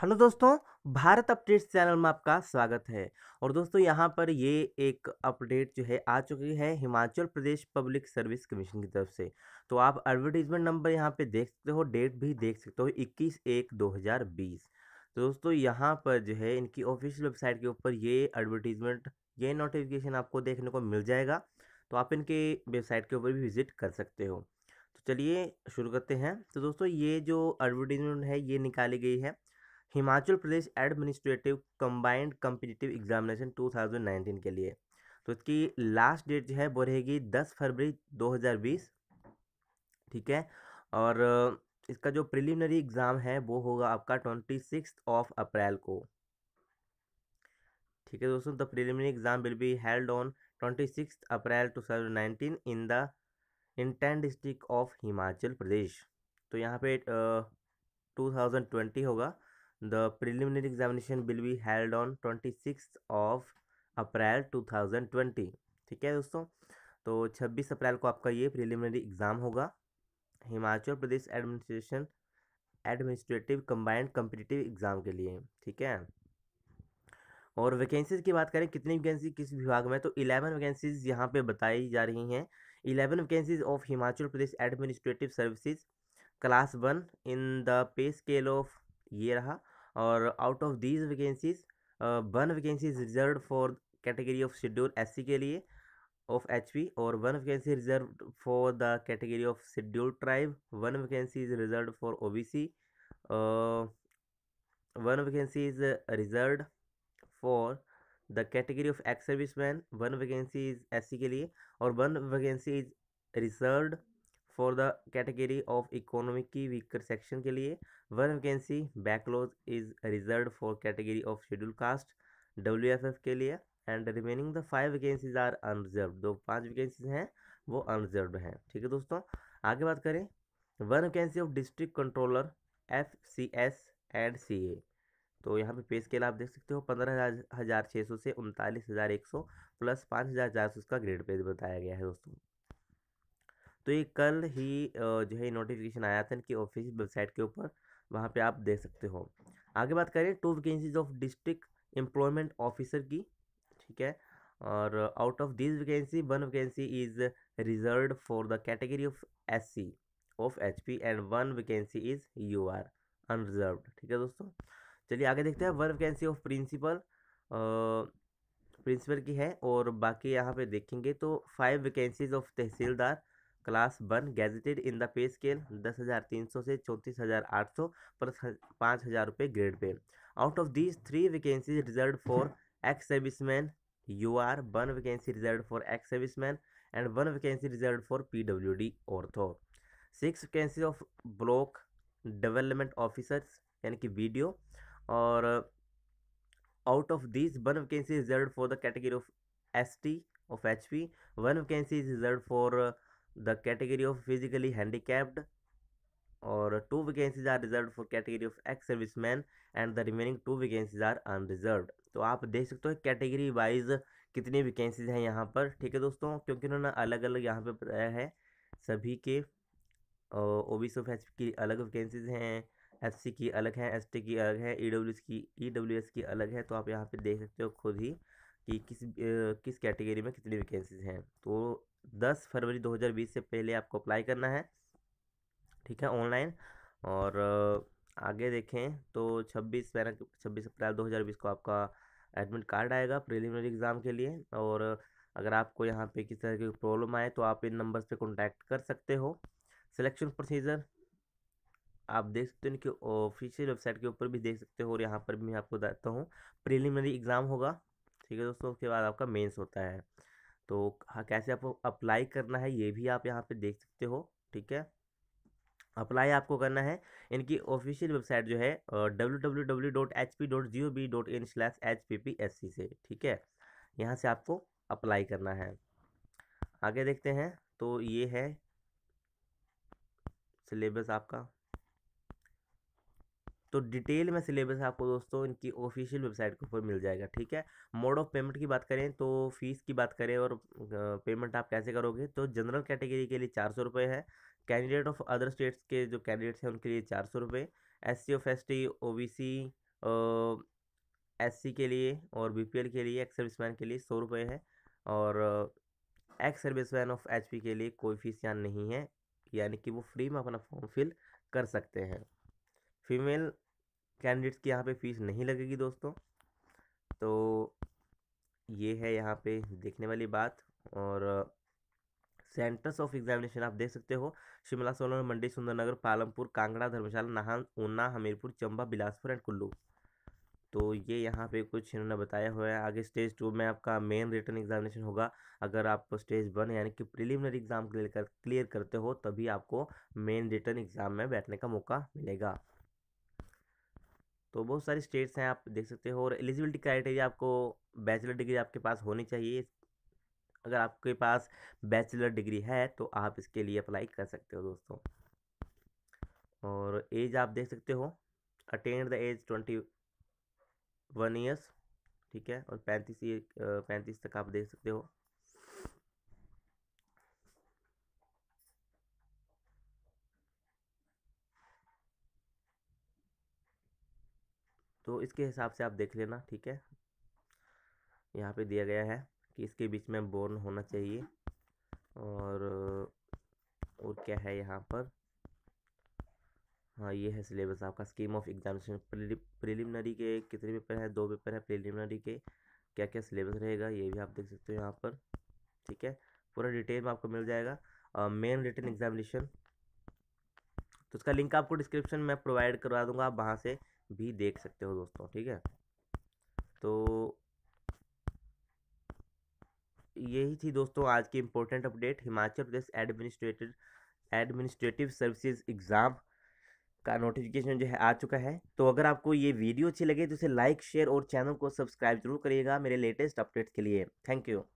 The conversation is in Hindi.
हेलो दोस्तों भारत अपडेट्स चैनल में आपका स्वागत है और दोस्तों यहां पर ये एक अपडेट जो है आ चुकी है Himachal Pradesh public service commission की तरफ से तो आप एडवर्टीजमेंट नंबर यहां पे देख सकते हो डेट भी देख सकते हो 21 एक 2020 तो दोस्तों यहां पर जो है इनकी ऑफिशियल वेबसाइट के ऊपर ये एडवर्टीजमेंट ये नोटिफिकेशन आपको देखने को मिल जाएगा तो आप इनके वेबसाइट के ऊपर भी विजिट कर सकते हो तो चलिए शुरू करते हैं तो दोस्तों ये जो एडवर्टीजमेंट है ये निकाली गई है Himachal Pradesh administrative combined competitive examination 2019 के लिए तो इसकी लास्ट डेट जो है वो रहेगी 10 फरवरी 2020 ठीक है और इसका जो प्रिलिमिनरी एग्ज़ाम है वो होगा आपका ट्वेंटी सिक्स ऑफ अप्रैल को ठीक है दोस्तों द तो preliminary exam will be held on twenty six April two thousand nineteen in the in ten district of Himachal Pradesh तो यहाँ पे टू थाउजेंड ट्वेंटी होगा The preliminary examination will be held on six of April 2020 ठीक है दोस्तों तो 26 अप्रैल को आपका ये प्रिलिमिनरी एग्ज़ाम होगा Himachal Pradesh administration administrative combined competitive exam के लिए ठीक है और वैकेंसीज़ की बात करें कितनी वैकेंसी किस विभाग में तो इलेवन वैकेंसीज़ यहाँ पे बताई जा रही हैं eleven vacancies of Himachal Pradesh administrative services class one in the pay scale of ये रहा और out of these vacancies one vacancies reserve for category of schedule S के लिए ऑफ एच और one vacancy reserve for the category of schedule tribe one vacancy is reserve for O B C one vacancy is reserve for the category of ex service man one vacancy is S के लिए और one vacancy is reserve for the category of economically weaker section के लिए one vacancy backlog is reserve for category of schedule caste W F F के लिए and remaining the five vacancies are unreserved जो पाँच वैकेंसीज हैं वो अनरिजर्व हैं ठीक है दोस्तों आगे बात करें one vacancy of district controller F C S and C A तो यहाँ पे पे स्केल आप देख सकते हो पंद्रह हज़ार हज़ार छः सौ से उनतालीस हज़ार एक सौ प्लस पाँच हज़ार चार सौ उसका ग्रेड पे बताया गया है दोस्तों तो ये कल ही जो है नोटिफिकेशन आया था इनकी ऑफिशियल वेबसाइट के ऊपर वहाँ पे आप देख सकते हो आगे बात करें two vacancies of district employment officer की ठीक है और out of this vacancy one vacancy is reserve for the category of S C of H P and one vacancy is U R unreserved ठीक है दोस्तों चलिए आगे देखते हैं one vacancy of principal principal की है और बाकी यहाँ पे देखेंगे तो five vacancies of tehsildar class one gazetted in the pay scale दस हज़ार तीन सौ से चौंतीस हज़ार आठ सौ प्लस पाँच हज़ार रुपये grade pay out of these three vacancies reserve for ex serviceman U R one vacancy reserve for ex serviceman and one vacancy reserve for P W D ortho six vacancy of block development officers यानी कि ओ और out of these one vacancy reserve for the category of S T of H P one vacancy is reserve for the category of physically handicapped और two vacancies are reserve for category of ex service man and the remaining two vacancies are unreserved तो आप देख सकते हो कैटेगरी वाइज कितनी वैकेंसीज हैं यहाँ पर ठीक है दोस्तों क्योंकि उन्होंने अलग अलग यहाँ पर बताया है सभी के O B C of S की अलग वैकेंसीज हैं एस सी की अलग हैं एस टी की अलग है ई डब्ल्यू की ई डब्ल्यू एस की अलग है तो आप यहाँ पे देख सकते हो खुद ही कि किस किस कैटेगरी में कितनी वैकेंसीज हैं तो दस फरवरी 2020 से पहले आपको अप्लाई करना है ठीक है ऑनलाइन और आगे देखें तो 26 पैर 26 अप्रैल 2020 को आपका एडमिट कार्ड आएगा प्रिलिमिनरी एग्ज़ाम के लिए और अगर आपको यहाँ पे किसी तरह की प्रॉब्लम आए तो आप इन नंबर पे कॉन्टैक्ट कर सकते हो सिलेक्शन प्रोसीजर आप देख सकते हो इनकी ऑफिशियल वेबसाइट के ऊपर भी देख सकते हो और यहाँ पर भी मैं आपको बताता हूँ प्रिलिमिनरी एग्ज़ाम होगा ठीक है दोस्तों उसके बाद आपका मेंस होता है तो हाँ कैसे आपको अप्लाई करना है ये भी आप यहाँ पे देख सकते हो ठीक है अप्लाई आपको करना है इनकी ऑफिशियल वेबसाइट जो है W W W dot H P dot G O B dot in slash H P P S C से ठीक है यहाँ से आपको अप्लाई करना है आगे देखते हैं तो ये है सिलेबस आपका तो डिटेल में सिलेबस आपको दोस्तों इनकी ऑफिशियल वेबसाइट के ऊपर मिल जाएगा ठीक है मोड ऑफ पेमेंट की बात करें तो फीस की बात करें और पेमेंट आप कैसे करोगे तो जनरल कैटेगरी के लिए चार सौ रुपये है कैंडिडेट ऑफ अदर स्टेट्स के जो कैंडिडेट्स हैं उनके लिए चार सौ रुपये S C of S T O B C S C के लिए और बी पी एल के लिए एक्स सर्विस मैन के लिए सौ रुपये है और ex service man of H P के लिए कोई फीस यहाँ नहीं है यानी कि वो फ्री में अपना फॉर्म फिल कर सकते हैं फीमेल कैंडिडेट्स की यहाँ पे फ़ीस नहीं लगेगी दोस्तों तो ये है यहाँ पे देखने वाली बात और सेंटर्स ऑफ एग्जामिनेशन आप देख सकते हो शिमला सोलन मंडी सुंदरनगर पालमपुर कांगड़ा धर्मशाला नाहन ऊना हमीरपुर चंबा बिलासपुर एंड कुल्लू तो ये यहाँ पे कुछ इन्होंने बताया हुआ है आगे स्टेज टू में आपका मेन रिटर्न एग्जामिनेशन होगा अगर आप स्टेज वन यानी कि प्रिलिमिनरी एग्ज़ाम क्लियर कर क्लियर करते हो तभी आपको मेन रिटर्न एग्ज़ाम में बैठने का मौका मिलेगा तो बहुत सारी स्टेट्स हैं आप देख सकते हो और एलिजिबिलिटी क्राइटेरिया आपको बैचलर डिग्री आपके पास होनी चाहिए अगर आपके पास बैचलर डिग्री है तो आप इसके लिए अप्लाई कर सकते हो दोस्तों और एज आप देख सकते हो attend the age twenty one years ठीक है और पैंतीस पैंतीस तक आप देख सकते हो तो इसके हिसाब से आप देख लेना ठीक है यहाँ पे दिया गया है कि इसके बीच में बोर्न होना चाहिए और और क्या है यहाँ पर हाँ ये है सिलेबस आपका स्कीम ऑफ एग्जामिनेशन प्रिलिमिनरी के कितने पेपर हैं दो पेपर हैं प्रिलिमिनरी के क्या क्या सिलेबस रहेगा ये भी आप देख सकते हो यहाँ पर ठीक है पूरा डिटेल में आपको मिल जाएगा मेन रिटर्न एग्जामिनेशन तो उसका लिंक आपको डिस्क्रिप्शन में प्रोवाइड करवा दूंगा आप वहाँ से भी देख सकते हो दोस्तों ठीक है तो यही थी दोस्तों आज की important update Himachal Pradesh administrative administrative services exam का नोटिफिकेशन जो है आ चुका है तो अगर आपको ये वीडियो अच्छी लगे तो इसे लाइक शेयर और चैनल को सब्सक्राइब जरूर करिएगा मेरे लेटेस्ट अपडेट्स के लिए थैंक यू